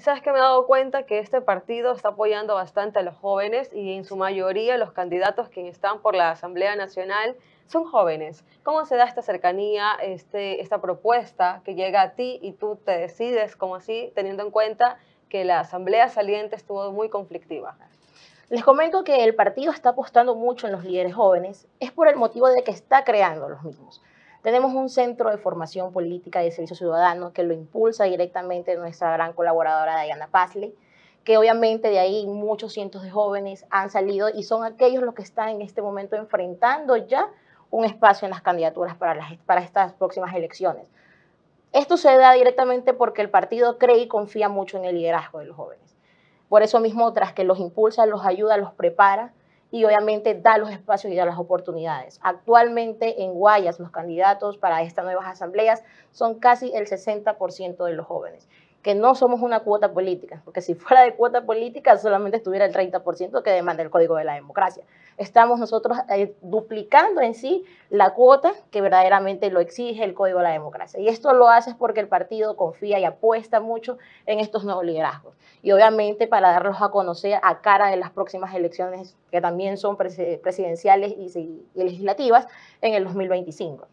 sabes que me he dado cuenta que este partido está apoyando bastante a los jóvenes y en su mayoría los candidatos que están por la Asamblea Nacional son jóvenes. ¿Cómo se da esta cercanía, este, esta propuesta que llega a ti y tú te decides como así, teniendo en cuenta que la Asamblea saliente estuvo muy conflictiva? Les comento que el partido está apostando mucho en los líderes jóvenes, es por el motivo de que está creando los mismos. Tenemos un centro de formación política de servicio ciudadano que lo impulsa directamente nuestra gran colaboradora Diana Pasley, que obviamente de ahí muchos cientos de jóvenes han salido y son aquellos los que están en este momento enfrentando ya un espacio en las candidaturas para, las, para estas próximas elecciones. Esto se da directamente porque el partido cree y confía mucho en el liderazgo de los jóvenes. Por eso mismo, tras que los impulsa, los ayuda, los prepara, y obviamente da los espacios y da las oportunidades. Actualmente en Guayas los candidatos para estas nuevas asambleas son casi el 60% de los jóvenes que no somos una cuota política, porque si fuera de cuota política solamente estuviera el 30% que demanda el Código de la Democracia. Estamos nosotros eh, duplicando en sí la cuota que verdaderamente lo exige el Código de la Democracia. Y esto lo haces porque el partido confía y apuesta mucho en estos nuevos liderazgos. Y obviamente para darlos a conocer a cara de las próximas elecciones que también son presidenciales y legislativas en el 2025.